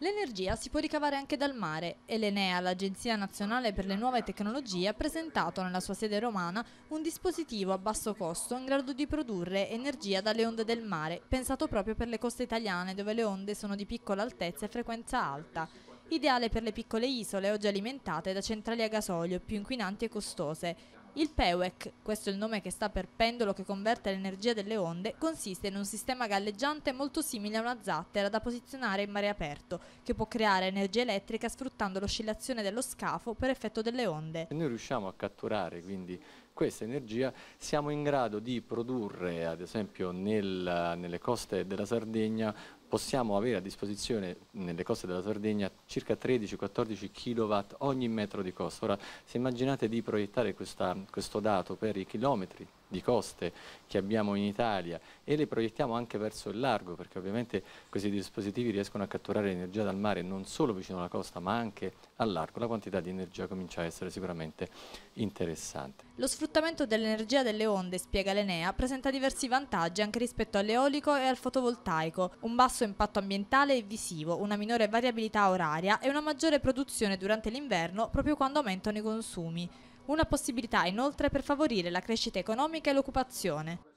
L'energia si può ricavare anche dal mare e l'Enea, l'Agenzia Nazionale per le Nuove Tecnologie, ha presentato nella sua sede romana un dispositivo a basso costo in grado di produrre energia dalle onde del mare, pensato proprio per le coste italiane dove le onde sono di piccola altezza e frequenza alta, ideale per le piccole isole oggi alimentate da centrali a gasolio più inquinanti e costose. Il PEWEC, questo è il nome che sta per pendolo che converte l'energia delle onde, consiste in un sistema galleggiante molto simile a una zattera da posizionare in mare aperto, che può creare energia elettrica sfruttando l'oscillazione dello scafo per effetto delle onde. E noi riusciamo a catturare quindi questa energia siamo in grado di produrre, ad esempio nel, nelle coste della Sardegna, possiamo avere a disposizione nelle coste della Sardegna circa 13-14 kW ogni metro di costa. Ora, se immaginate di proiettare questa, questo dato per i chilometri di coste che abbiamo in Italia e le proiettiamo anche verso il largo perché ovviamente questi dispositivi riescono a catturare energia dal mare non solo vicino alla costa ma anche al largo, la quantità di energia comincia a essere sicuramente interessante. Lo sfruttamento dell'energia delle onde, spiega l'Enea, presenta diversi vantaggi anche rispetto all'eolico e al fotovoltaico, un basso impatto ambientale e visivo, una minore variabilità oraria e una maggiore produzione durante l'inverno proprio quando aumentano i consumi. Una possibilità inoltre per favorire la crescita economica e l'occupazione.